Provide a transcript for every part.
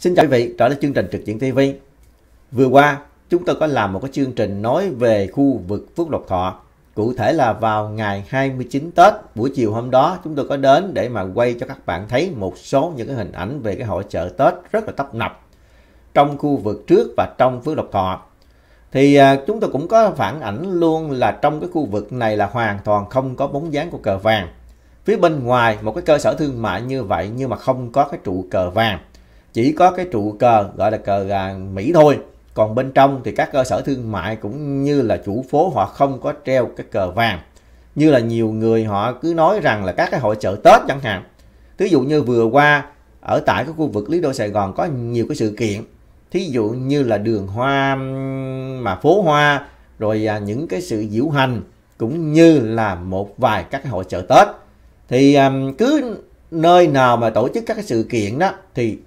Xin chào quý vị, trở lại chương trình Trực diện TV. Vừa qua, chúng tôi có làm một cái chương trình nói về khu vực Phước Lộc Thọ. Cụ thể là vào ngày 29 Tết, buổi chiều hôm đó chúng tôi có đến để mà quay cho các bạn thấy một số những cái hình ảnh về cái hội chợ Tết rất là tấp nập trong khu vực trước và trong Phước Lộc Thọ. Thì à, chúng tôi cũng có phản ảnh luôn là trong cái khu vực này là hoàn toàn không có bóng dáng của cờ vàng. Phía bên ngoài một cái cơ sở thương mại như vậy nhưng mà không có cái trụ cờ vàng chỉ có cái trụ cờ gọi là cờ gà Mỹ thôi còn bên trong thì các cơ sở thương mại cũng như là chủ phố họ không có treo cái cờ vàng như là nhiều người họ cứ nói rằng là các cái hội chợ Tết chẳng hạn thí dụ như vừa qua ở tại cái khu vực Lý Đô Sài Gòn có nhiều cái sự kiện thí dụ như là đường hoa mà phố hoa rồi à, những cái sự diễu hành cũng như là một vài các cái hội chợ Tết thì cứ nơi nào mà tổ chức các cái sự kiện đó thì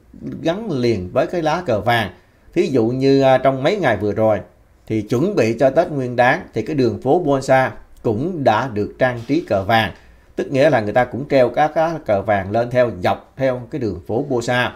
gắn liền với cái lá cờ vàng. Thí dụ như à, trong mấy ngày vừa rồi thì chuẩn bị cho Tết Nguyên Đán thì cái đường phố Bonsa cũng đã được trang trí cờ vàng. Tức nghĩa là người ta cũng treo các lá cờ vàng lên theo dọc theo cái đường phố Bonsa.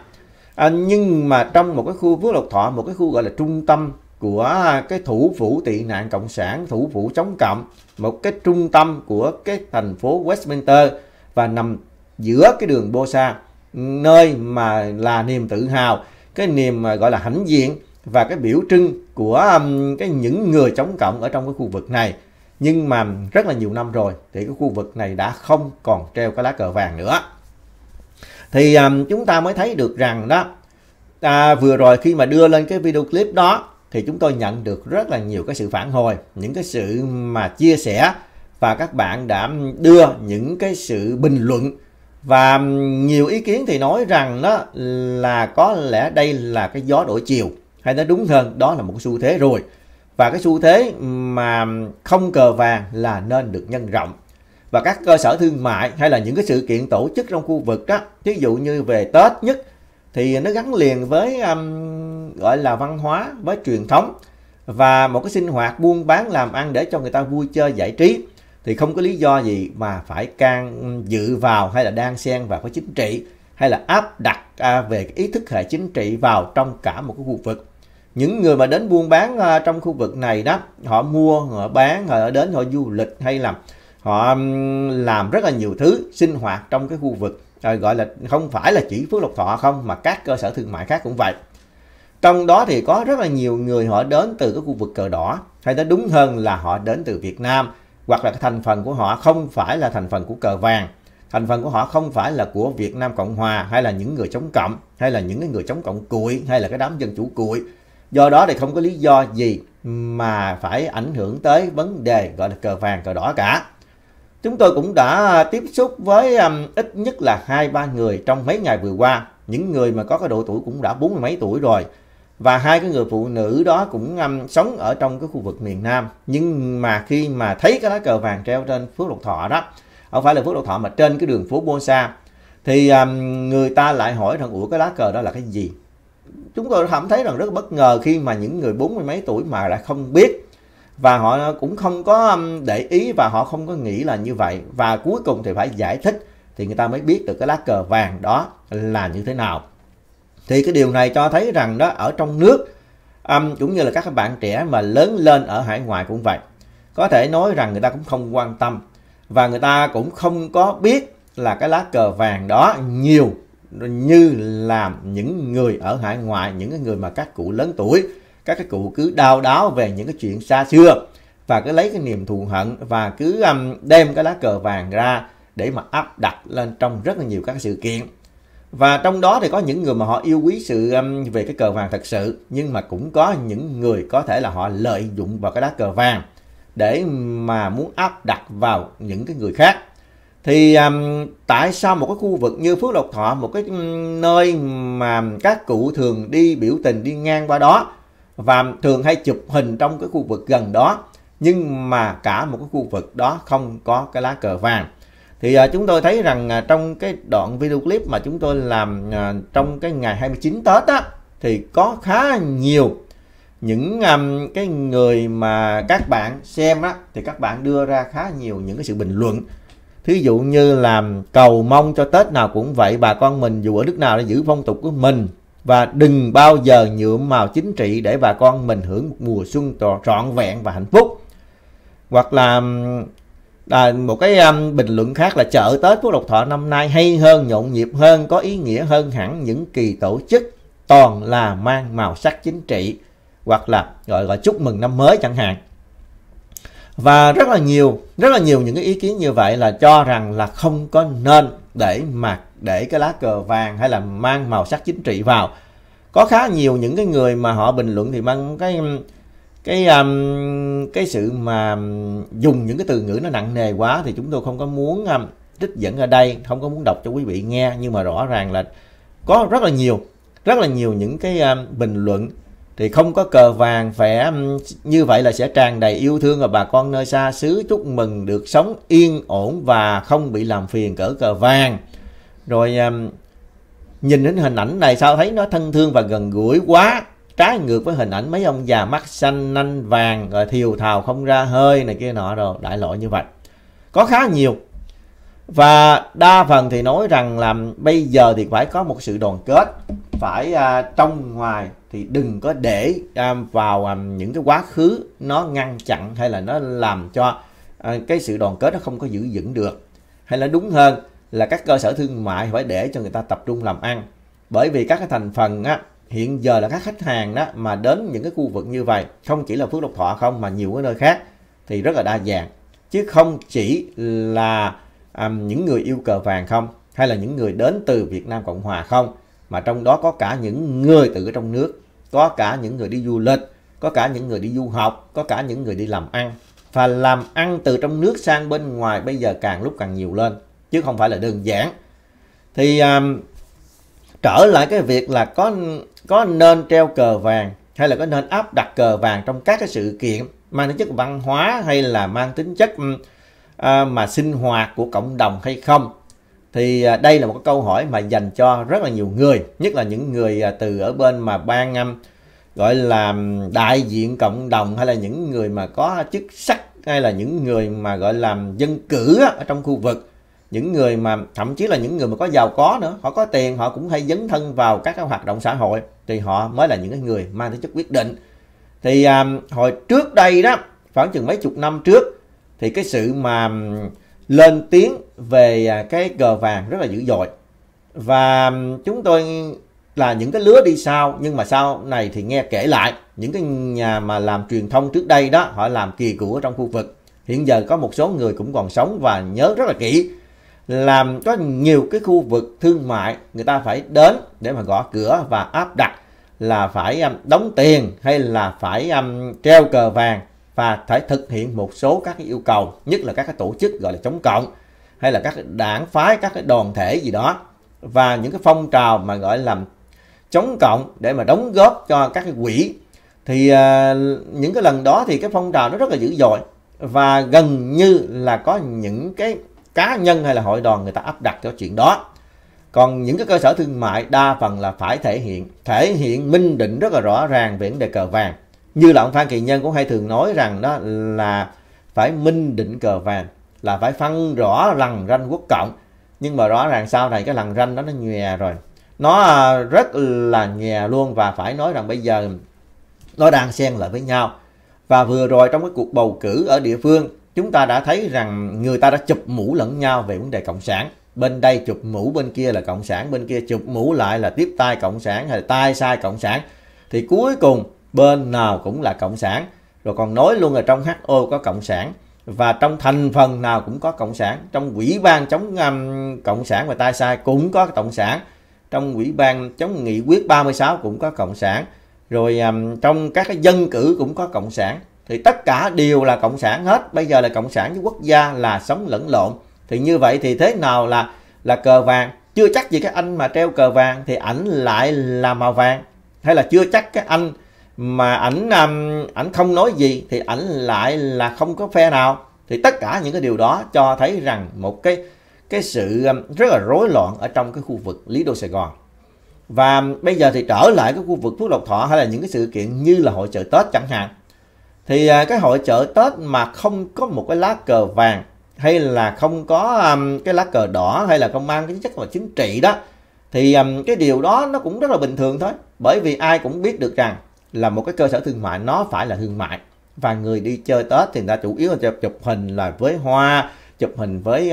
À, nhưng mà trong một cái khu Phước Lộc Thọ, một cái khu gọi là trung tâm của à, cái thủ phủ tị nạn cộng sản, thủ phủ chống cộng, một cái trung tâm của cái thành phố Westminster và nằm giữa cái đường Bosa nơi mà là niềm tự hào cái niềm gọi là hãnh diện và cái biểu trưng của um, cái những người chống cộng ở trong cái khu vực này nhưng mà rất là nhiều năm rồi thì cái khu vực này đã không còn treo cái lá cờ vàng nữa thì um, chúng ta mới thấy được rằng đó à, vừa rồi khi mà đưa lên cái video clip đó thì chúng tôi nhận được rất là nhiều cái sự phản hồi những cái sự mà chia sẻ và các bạn đã đưa những cái sự bình luận và nhiều ý kiến thì nói rằng đó là có lẽ đây là cái gió đổi chiều hay nói đúng hơn đó là một xu thế rồi và cái xu thế mà không cờ vàng là nên được nhân rộng và các cơ sở thương mại hay là những cái sự kiện tổ chức trong khu vực đó ví dụ như về tết nhất thì nó gắn liền với um, gọi là văn hóa với truyền thống và một cái sinh hoạt buôn bán làm ăn để cho người ta vui chơi giải trí thì không có lý do gì mà phải can dự vào hay là đang xen vào cái chính trị hay là áp đặt à, về ý thức hệ chính trị vào trong cả một cái khu vực những người mà đến buôn bán à, trong khu vực này đó họ mua họ bán họ đến họ du lịch hay là họ làm rất là nhiều thứ sinh hoạt trong cái khu vực à, gọi là không phải là chỉ phước lộc thọ không mà các cơ sở thương mại khác cũng vậy trong đó thì có rất là nhiều người họ đến từ cái khu vực cờ đỏ hay nói đúng hơn là họ đến từ việt nam hoặc là cái thành phần của họ không phải là thành phần của cờ vàng thành phần của họ không phải là của Việt Nam Cộng Hòa hay là những người chống cộng hay là những người chống cộng cuội hay là cái đám dân chủ cuội do đó thì không có lý do gì mà phải ảnh hưởng tới vấn đề gọi là cờ vàng cờ đỏ cả chúng tôi cũng đã tiếp xúc với um, ít nhất là hai ba người trong mấy ngày vừa qua những người mà có cái độ tuổi cũng đã bốn mươi mấy tuổi rồi và hai cái người phụ nữ đó cũng um, sống ở trong cái khu vực miền Nam nhưng mà khi mà thấy cái lá cờ vàng treo trên Phước Lộc Thọ đó không phải là Phước Lộc Thọ mà trên cái đường phố Buôn Sa thì um, người ta lại hỏi rằng ủa cái lá cờ đó là cái gì chúng tôi cảm thấy rằng rất bất ngờ khi mà những người bốn mươi mấy tuổi mà lại không biết và họ cũng không có um, để ý và họ không có nghĩ là như vậy và cuối cùng thì phải giải thích thì người ta mới biết được cái lá cờ vàng đó là như thế nào thì cái điều này cho thấy rằng đó ở trong nước um, cũng như là các bạn trẻ mà lớn lên ở hải ngoại cũng vậy. Có thể nói rằng người ta cũng không quan tâm và người ta cũng không có biết là cái lá cờ vàng đó nhiều như là những người ở hải ngoại, những cái người mà các cụ lớn tuổi, các cái cụ cứ đau đáo về những cái chuyện xa xưa và cứ lấy cái niềm thù hận và cứ đem cái lá cờ vàng ra để mà áp đặt lên trong rất là nhiều các sự kiện và trong đó thì có những người mà họ yêu quý sự um, về cái cờ vàng thật sự nhưng mà cũng có những người có thể là họ lợi dụng vào cái lá cờ vàng để mà muốn áp đặt vào những cái người khác thì um, tại sao một cái khu vực như Phước Lộc Thọ một cái um, nơi mà các cụ thường đi biểu tình đi ngang qua đó và thường hay chụp hình trong cái khu vực gần đó nhưng mà cả một cái khu vực đó không có cái lá cờ vàng thì uh, chúng tôi thấy rằng uh, trong cái đoạn video clip mà chúng tôi làm uh, trong cái ngày 29 Tết á thì có khá nhiều những um, cái người mà các bạn xem á thì các bạn đưa ra khá nhiều những cái sự bình luận thí dụ như làm cầu mong cho Tết nào cũng vậy bà con mình dù ở nước nào để giữ phong tục của mình và đừng bao giờ nhuộm màu chính trị để bà con mình hưởng một mùa xuân trọn vẹn và hạnh phúc hoặc là À, một cái um, bình luận khác là chợ Tết của Lộc Thọ năm nay hay hơn, nhộn nhịp hơn, có ý nghĩa hơn hẳn những kỳ tổ chức toàn là mang màu sắc chính trị hoặc là gọi là chúc mừng năm mới chẳng hạn. Và rất là nhiều, rất là nhiều những cái ý kiến như vậy là cho rằng là không có nên để mặc để cái lá cờ vàng hay là mang màu sắc chính trị vào. Có khá nhiều những cái người mà họ bình luận thì mang cái um, cái um, cái sự mà um, dùng những cái từ ngữ nó nặng nề quá thì chúng tôi không có muốn um, trích dẫn ở đây không có muốn đọc cho quý vị nghe nhưng mà rõ ràng là có rất là nhiều rất là nhiều những cái um, bình luận thì không có cờ vàng vẻ um, như vậy là sẽ tràn đầy yêu thương ở bà con nơi xa xứ chúc mừng được sống yên ổn và không bị làm phiền cỡ cờ vàng rồi um, nhìn đến hình ảnh này sao thấy nó thân thương và gần gũi quá trái ngược với hình ảnh mấy ông già mắt xanh nanh vàng rồi thiều thào không ra hơi này kia nọ rồi đại loại như vậy có khá nhiều và đa phần thì nói rằng là bây giờ thì phải có một sự đoàn kết phải à, trong ngoài thì đừng có để à, vào à, những cái quá khứ nó ngăn chặn hay là nó làm cho à, cái sự đoàn kết nó không có giữ vững được hay là đúng hơn là các cơ sở thương mại phải để cho người ta tập trung làm ăn bởi vì các cái thành phần á, hiện giờ là các khách hàng đó mà đến những cái khu vực như vậy không chỉ là Phước Lộc Thọ không mà nhiều cái nơi khác thì rất là đa dạng chứ không chỉ là um, những người yêu cờ vàng không hay là những người đến từ Việt Nam Cộng Hòa không mà trong đó có cả những người từ trong nước có cả những người đi du lịch có cả những người đi du học có cả những người đi làm ăn và làm ăn từ trong nước sang bên ngoài bây giờ càng lúc càng nhiều lên chứ không phải là đơn giản thì um, trở lại cái việc là có có nên treo cờ vàng hay là có nên áp đặt cờ vàng trong các cái sự kiện mang tính chất văn hóa hay là mang tính chất à, mà sinh hoạt của cộng đồng hay không thì à, đây là một câu hỏi mà dành cho rất là nhiều người nhất là những người à, từ ở bên mà ban à, gọi là đại diện cộng đồng hay là những người mà có chức sắc hay là những người mà gọi là dân cử ở trong khu vực những người mà thậm chí là những người mà có giàu có nữa họ có tiền họ cũng hay dấn thân vào các cái hoạt động xã hội thì họ mới là những cái người mang tính chất quyết định thì à, hồi trước đây đó khoảng chừng mấy chục năm trước thì cái sự mà lên tiếng về à, cái cờ vàng rất là dữ dội và chúng tôi là những cái lứa đi sau nhưng mà sau này thì nghe kể lại những cái nhà mà làm truyền thông trước đây đó họ làm kỳ cựu ở trong khu vực hiện giờ có một số người cũng còn sống và nhớ rất là kỹ làm có nhiều cái khu vực thương mại người ta phải đến để mà gõ cửa và áp đặt là phải um, đóng tiền hay là phải um, treo cờ vàng và phải thực hiện một số các yêu cầu nhất là các cái tổ chức gọi là chống cộng hay là các đảng phái các cái đoàn thể gì đó và những cái phong trào mà gọi là chống cộng để mà đóng góp cho các cái quỹ thì ờ, những cái lần đó thì cái phong trào nó rất là dữ dội và gần như là có những cái cá nhân hay là hội đoàn người ta áp đặt cho chuyện đó còn những cái cơ sở thương mại đa phần là phải thể hiện thể hiện minh định rất là rõ ràng về vấn đề cờ vàng như là ông phan kỳ nhân cũng hay thường nói rằng đó là phải minh định cờ vàng là phải phân rõ lằn ranh quốc cộng nhưng mà rõ ràng sau này cái lằn ranh đó nó nhòe rồi nó à, rất là nhòe luôn và phải nói rằng bây giờ nó đang xen lại với nhau và vừa rồi trong cái cuộc bầu cử ở địa phương chúng ta đã thấy rằng người ta đã chụp mũ lẫn nhau về vấn đề cộng sản bên đây chụp mũ bên kia là cộng sản bên kia chụp mũ lại là tiếp tay cộng sản hay là tay sai cộng sản thì cuối cùng bên nào cũng là cộng sản rồi còn nói luôn là trong ho có cộng sản và trong thành phần nào cũng có cộng sản trong ủy ban chống um, cộng sản và tay sai cũng có cộng sản trong ủy ban chống nghị quyết 36 cũng có cộng sản rồi um, trong các dân cử cũng có cộng sản thì tất cả đều là cộng sản hết bây giờ là cộng sản với quốc gia là sống lẫn lộn thì như vậy thì thế nào là là cờ vàng chưa chắc gì cái anh mà treo cờ vàng thì ảnh lại là màu vàng hay là chưa chắc cái anh mà ảnh um, ảnh không nói gì thì ảnh lại là không có phe nào thì tất cả những cái điều đó cho thấy rằng một cái cái sự um, rất là rối loạn ở trong cái khu vực Lý Đô Sài Gòn và um, bây giờ thì trở lại cái khu vực Phú Lộc Thọ hay là những cái sự kiện như là hội chợ Tết chẳng hạn thì à, cái hội chợ Tết mà không có một cái lá cờ vàng hay là không có cái lá cờ đỏ hay là không mang cái chất mà chính trị đó thì cái điều đó nó cũng rất là bình thường thôi bởi vì ai cũng biết được rằng là một cái cơ sở thương mại nó phải là thương mại và người đi chơi Tết thì người ta chủ yếu là chụp hình là với hoa chụp hình với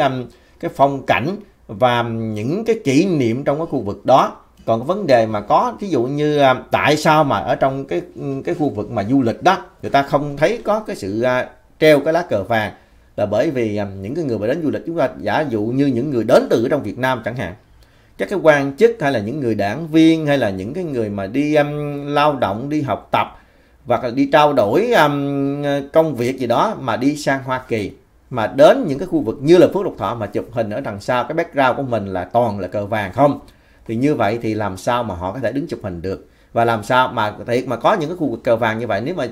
cái phong cảnh và những cái kỷ niệm trong cái khu vực đó còn vấn đề mà có ví dụ như à, tại sao mà ở trong cái ừ, cái khu vực mà du lịch đó người ta không thấy có cái sự à, treo cái lá cờ vàng là bởi vì à, những cái người mà đến du lịch chúng ta giả dụ như những người đến từ trong Việt Nam chẳng hạn các cái quan chức hay là những người đảng viên hay là những cái người mà đi um, lao động đi học tập hoặc là đi trao đổi um, công việc gì đó mà đi sang Hoa Kỳ mà đến những cái khu vực như là Phước Lộc Thọ mà chụp hình ở đằng sau cái background của mình là toàn là cờ vàng không thì như vậy thì làm sao mà họ có thể đứng chụp hình được và làm sao mà thiệt mà có những cái khu vực cờ vàng như vậy nếu mà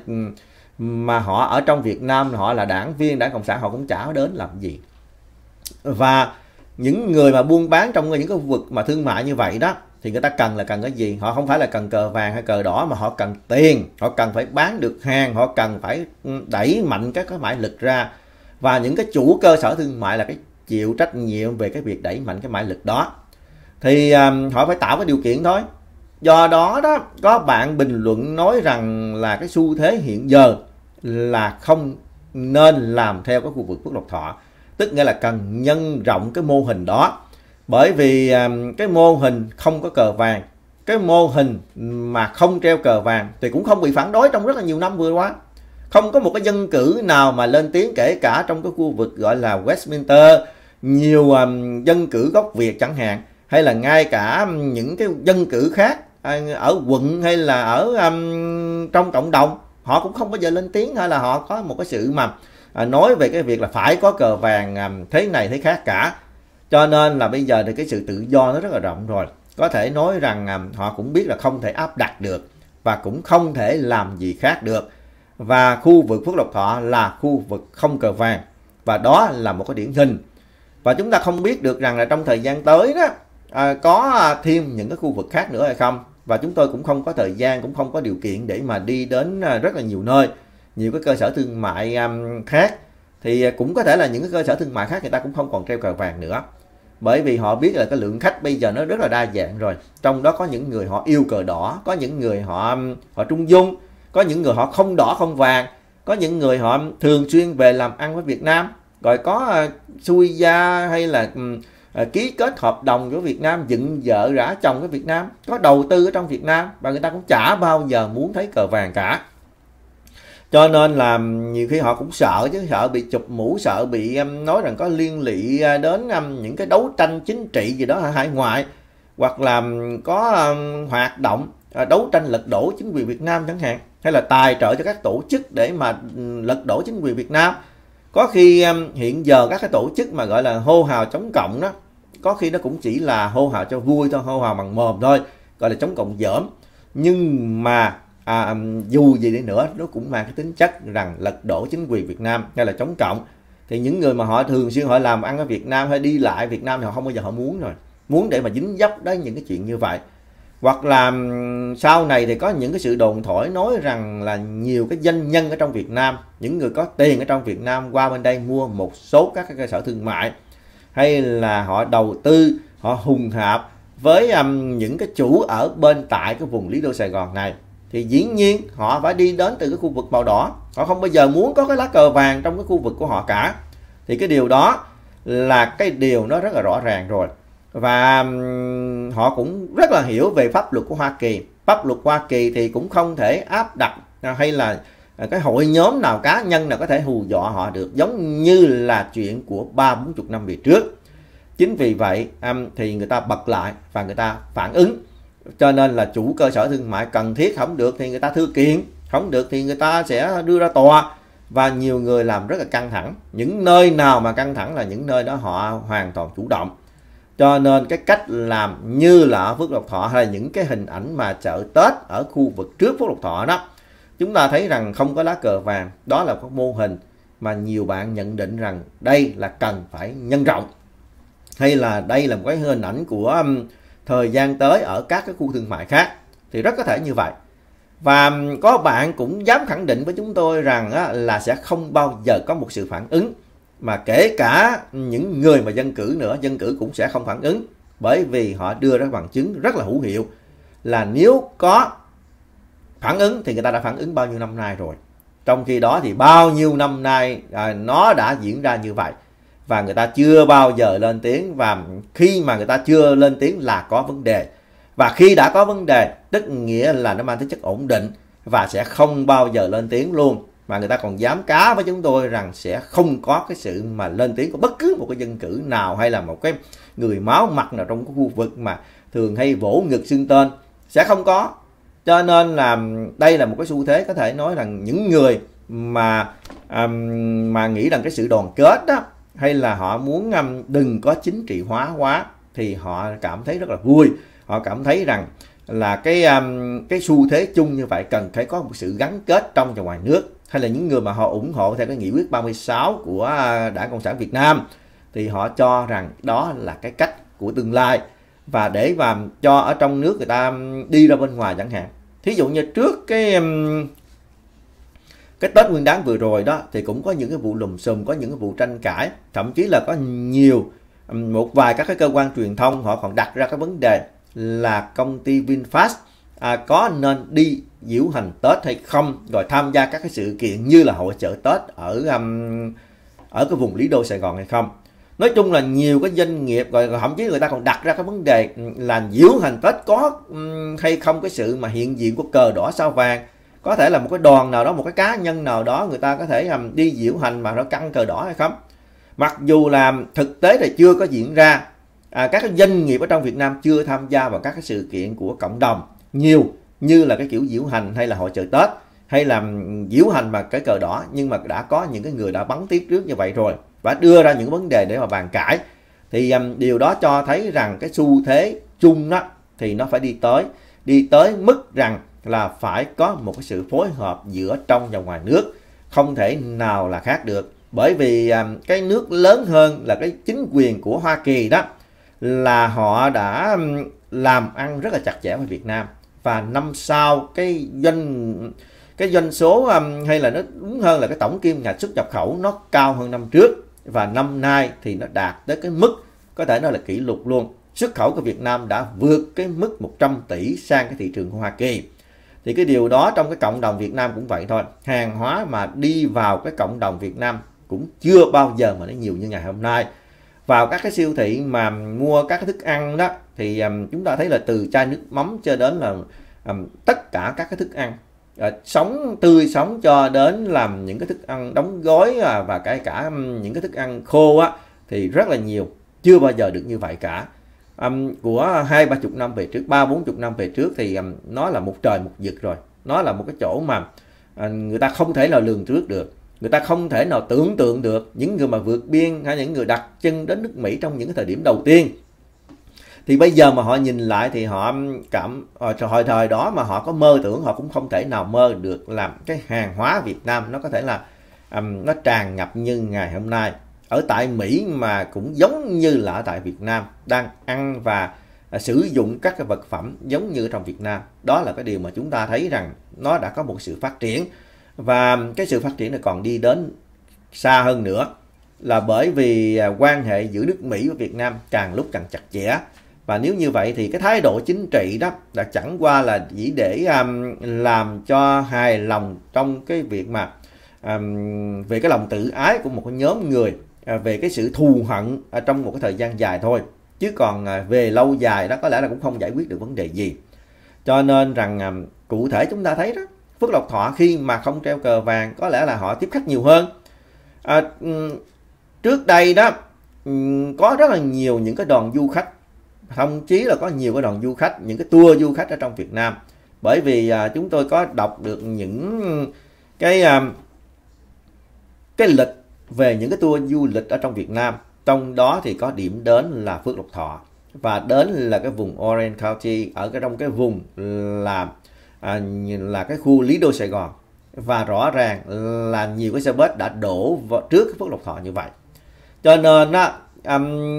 mà họ ở trong Việt Nam họ là đảng viên đảng cộng sản họ cũng chả đến làm gì và những người mà buôn bán trong những cái khu vực mà thương mại như vậy đó thì người ta cần là cần cái gì họ không phải là cần cờ vàng hay cờ đỏ mà họ cần tiền họ cần phải bán được hàng họ cần phải đẩy mạnh các cái mãi lực ra và những cái chủ cơ sở thương mại là cái chịu trách nhiệm về cái việc đẩy mạnh cái mãi lực đó thì um, họ phải tạo cái điều kiện thôi do đó đó có bạn bình luận nói rằng là cái xu thế hiện giờ là không nên làm theo cái khu vực Phước Lộc Thọ tức nghĩa là cần nhân rộng cái mô hình đó bởi vì um, cái mô hình không có cờ vàng cái mô hình mà không treo cờ vàng thì cũng không bị phản đối trong rất là nhiều năm vừa qua không có một cái dân cử nào mà lên tiếng kể cả trong cái khu vực gọi là Westminster nhiều um, dân cử gốc Việt chẳng hạn hay là ngay cả những cái dân cử khác à, ở quận hay là ở um, trong cộng đồng họ cũng không bao giờ lên tiếng hay là họ có một cái sự mà à, nói về cái việc là phải có cờ vàng à, thế này thế khác cả cho nên là bây giờ thì cái sự tự do nó rất là rộng rồi có thể nói rằng à, họ cũng biết là không thể áp đặt được và cũng không thể làm gì khác được và khu vực Phước Lộc Thọ là khu vực không cờ vàng và đó là một cái điển hình và chúng ta không biết được rằng là trong thời gian tới đó à, có à, thêm những cái khu vực khác nữa hay không và chúng tôi cũng không có thời gian cũng không có điều kiện để mà đi đến à, rất là nhiều nơi nhiều cái cơ sở thương mại khác thì à, cũng có thể là những cái cơ sở thương mại khác người ta cũng không còn treo cờ vàng nữa bởi vì họ biết là cái lượng khách bây giờ nó rất là đa dạng rồi trong đó có những người họ yêu cờ đỏ có những người họ họ trung dung có những người họ không đỏ không vàng có những người họ thường xuyên về làm ăn với Việt Nam rồi có uh, gia hay là Ờ, ký kết hợp đồng với Việt Nam dựng vợ rã chồng với Việt Nam có đầu tư ở trong Việt Nam và người ta cũng chả bao giờ muốn thấy cờ vàng cả cho nên là nhiều khi họ cũng sợ chứ sợ bị chụp mũ sợ bị nói rằng có liên lụy à, đến à, những cái đấu tranh chính trị gì đó ở hải ngoại hoặc là có hoạt động à, đấu tranh lật đổ chính quyền Việt Nam chẳng hạn hay là tài trợ cho các tổ chức để mà lật đổ chính quyền Việt Nam có khi hiện giờ các cái tổ chức mà gọi là hô hào chống cộng đó có khi nó cũng chỉ là hô hào cho vui thôi hô hào bằng mồm thôi gọi là chống cộng dởm nhưng mà à, dù gì đi nữa nó cũng mang cái tính chất rằng lật đổ chính quyền Việt Nam hay là chống cộng thì những người mà họ thường xuyên họ làm ăn ở Việt Nam hay đi lại Việt Nam thì họ không bao giờ họ muốn rồi muốn để mà dính dấp đến những cái chuyện như vậy hoặc là sau này thì có những cái sự đồn thổi nói rằng là nhiều cái doanh nhân ở trong Việt Nam những người có tiền ở trong Việt Nam qua bên đây mua một số các cái cơ sở thương mại hay là họ đầu tư họ hùng hạp với um, những cái chủ ở bên tại cái vùng Lý Đô Sài Gòn này thì dĩ nhiên họ phải đi đến từ cái khu vực màu đỏ họ không bao giờ muốn có cái lá cờ vàng trong cái khu vực của họ cả thì cái điều đó là cái điều nó rất là rõ ràng rồi và họ cũng rất là hiểu về pháp luật của Hoa Kỳ. Pháp luật Hoa Kỳ thì cũng không thể áp đặt à, hay là à, cái hội nhóm nào cá nhân nào có thể hù dọa họ được giống như là chuyện của ba bốn chục năm về trước. Chính vì vậy thì người ta bật lại và người ta phản ứng. Cho nên là chủ cơ sở thương mại cần thiết không được thì người ta thư kiện, không được thì người ta sẽ đưa ra tòa và nhiều người làm rất là căng thẳng. Những nơi nào mà căng thẳng là những nơi đó họ hoàn toàn chủ động cho nên cái cách làm như là ở Phước Lộc Thọ hay là những cái hình ảnh mà chợ Tết ở khu vực trước Phước Lộc Thọ đó, chúng ta thấy rằng không có lá cờ vàng, đó là một mô hình mà nhiều bạn nhận định rằng đây là cần phải nhân rộng. Hay là đây là một cái hình ảnh của thời gian tới ở các cái khu thương mại khác thì rất có thể như vậy. Và có bạn cũng dám khẳng định với chúng tôi rằng là sẽ không bao giờ có một sự phản ứng mà kể cả những người mà dân cử nữa dân cử cũng sẽ không phản ứng bởi vì họ đưa ra bằng chứng rất là hữu hiệu là nếu có phản ứng thì người ta đã phản ứng bao nhiêu năm nay rồi trong khi đó thì bao nhiêu năm nay à, nó đã diễn ra như vậy và người ta chưa bao giờ lên tiếng và khi mà người ta chưa lên tiếng là có vấn đề và khi đã có vấn đề tức nghĩa là nó mang tính chất ổn định và sẽ không bao giờ lên tiếng luôn mà người ta còn dám cá với chúng tôi rằng sẽ không có cái sự mà lên tiếng của bất cứ một cái dân cử nào hay là một cái người máu mặt nào trong cái khu vực mà thường hay vỗ ngực xưng tên sẽ không có cho nên là đây là một cái xu thế có thể nói rằng những người mà um, mà nghĩ rằng cái sự đoàn kết đó hay là họ muốn um, đừng có chính trị hóa quá thì họ cảm thấy rất là vui họ cảm thấy rằng là cái um, cái xu thế chung như vậy cần phải có một sự gắn kết trong và ngoài nước hay là những người mà họ ủng hộ theo cái nghị quyết 36 của à, Đảng Cộng sản Việt Nam thì họ cho rằng đó là cái cách của tương lai và để mà cho ở trong nước người ta đi ra bên ngoài chẳng hạn. Thí dụ như trước cái cái Tết Nguyên đán vừa rồi đó thì cũng có những cái vụ lùm xùm, có những cái vụ tranh cãi, thậm chí là có nhiều một vài các cái cơ quan truyền thông họ còn đặt ra cái vấn đề là công ty VinFast à, có nên đi diễu hành Tết hay không rồi tham gia các cái sự kiện như là hội chợ Tết ở um, ở cái vùng Lý Đô Sài Gòn hay không nói chung là nhiều cái doanh nghiệp rồi, thậm chí người ta còn đặt ra cái vấn đề ừ, là diễu hành Tết có um, hay không cái sự mà hiện diện của cờ đỏ sao vàng có thể là một cái đoàn nào đó một cái cá nhân nào đó người ta có thể um, đi diễu hành mà nó căng cờ đỏ hay không mặc dù là thực tế là chưa có diễn ra à, các doanh nghiệp ở trong Việt Nam chưa tham gia vào các cái sự kiện của cộng đồng nhiều như là cái kiểu diễu hành hay là hội chợ Tết hay là ừ, diễu hành mà cái cờ đỏ nhưng mà đã có những cái người đã bắn tiếp trước như vậy rồi và đưa ra những vấn đề để mà bàn cãi thì um, điều đó cho thấy rằng cái xu thế chung đó thì nó phải đi tới đi tới mức rằng là phải có một cái sự phối hợp giữa trong và ngoài nước không thể nào là khác được bởi vì um, cái nước lớn hơn là cái chính quyền của Hoa Kỳ đó là họ đã làm ăn rất là chặt chẽ với Việt Nam và năm sau cái doanh cái doanh số um, hay là nó đúng hơn là cái tổng kim ngạch xuất nhập khẩu nó cao hơn năm trước và năm nay thì nó đạt tới cái mức có thể nói là kỷ lục luôn. Xuất khẩu của Việt Nam đã vượt cái mức 100 tỷ sang cái thị trường Hoa Kỳ. Thì cái điều đó trong cái cộng đồng Việt Nam cũng vậy thôi. Hàng hóa mà đi vào cái cộng đồng Việt Nam cũng chưa bao giờ mà nó nhiều như ngày hôm nay. Vào các cái siêu thị mà mua các cái thức ăn đó thì um, chúng ta thấy là từ chai nước mắm cho đến là um, tất cả các cái thức ăn uh, sống tươi sống cho đến làm những cái thức ăn đóng gói uh, và cái cả um, những cái thức ăn khô á thì rất là nhiều chưa bao giờ được như vậy cả um, của hai ba chục năm về trước ba bốn chục năm về trước thì um, nó là một trời một vực rồi nó là một cái chỗ mà uh, người ta không thể nào lường trước được người ta không thể nào tưởng tượng được những người mà vượt biên hay những người đặt chân đến nước Mỹ trong những thời điểm đầu tiên thì bây giờ mà họ nhìn lại thì họ cảm ờ, hồi thời đó mà họ có mơ tưởng họ cũng không thể nào mơ được làm cái hàng hóa Việt Nam nó có thể là um, nó tràn ngập như ngày hôm nay ở tại Mỹ mà cũng giống như là ở tại Việt Nam đang ăn và ờ, sử dụng các cái vật phẩm giống như trong Việt Nam đó là cái điều mà chúng ta thấy rằng nó đã có một sự phát triển và cái sự phát triển này còn đi đến xa hơn nữa là bởi vì ờ, quan hệ giữa nước Mỹ và Việt Nam càng lúc càng chặt chẽ và nếu như vậy thì cái thái độ chính trị đó là chẳng qua là chỉ để um, làm cho hài lòng trong cái việc mà um, về cái lòng tự ái của một cái nhóm người uh, về cái sự thù hận ở trong một cái thời gian dài thôi chứ còn uh, về lâu dài đó có lẽ là cũng không giải quyết được vấn đề gì cho nên rằng um, cụ thể chúng ta thấy đó Phước Lộc Thọ khi mà không treo cờ vàng có lẽ là họ tiếp khách nhiều hơn à, trước đây đó có rất là nhiều những cái đoàn du khách thậm chí là có nhiều cái đoàn du khách những cái tour du khách ở trong Việt Nam bởi vì à, chúng tôi có đọc được những cái à, cái lịch về những cái tour du lịch ở trong Việt Nam trong đó thì có điểm đến là Phước Lộc Thọ và đến là cái vùng Orange County ở cái trong cái vùng là à, là cái khu Lý Đô Sài Gòn và rõ ràng là nhiều cái xe bus đã đổ vào trước Phước Lộc Thọ như vậy cho nên á,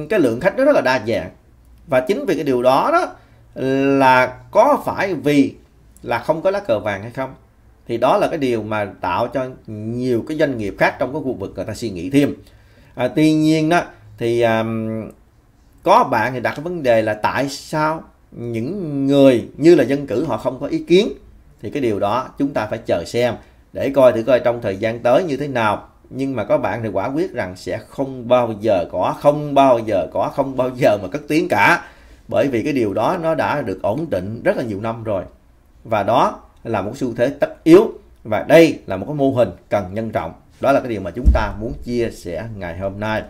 cái lượng khách nó rất là đa dạng và chính vì cái điều đó đó là có phải vì là không có lá cờ vàng hay không thì đó là cái điều mà tạo cho nhiều cái doanh nghiệp khác trong cái khu vực người ta suy nghĩ thêm à, tuy nhiên đó thì um, có bạn thì đặt cái vấn đề là tại sao những người như là dân cử họ không có ý kiến thì cái điều đó chúng ta phải chờ xem để coi thử coi trong thời gian tới như thế nào nhưng mà có bạn thì quả quyết rằng sẽ không bao giờ có không bao giờ có không bao giờ mà cất tiếng cả bởi vì cái điều đó nó đã được ổn định rất là nhiều năm rồi và đó là một xu thế tất yếu và đây là một cái mô hình cần nhân rộng đó là cái điều mà chúng ta muốn chia sẻ ngày hôm nay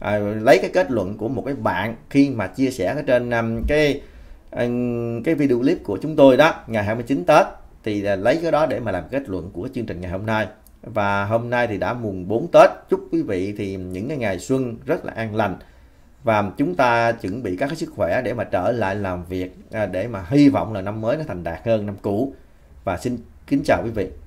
à, lấy cái kết luận của một cái bạn khi mà chia sẻ ở trên um, cái um, cái video clip của chúng tôi đó ngày 29 Tết thì à, lấy cái đó để mà làm kết luận của chương trình ngày hôm nay và hôm nay thì đã mùng 4 Tết chúc quý vị thì những cái ngày xuân rất là an lành và chúng ta chuẩn bị các cái sức khỏe để mà trở lại làm việc à, để mà hy vọng là năm mới nó thành đạt hơn năm cũ và xin kính chào quý vị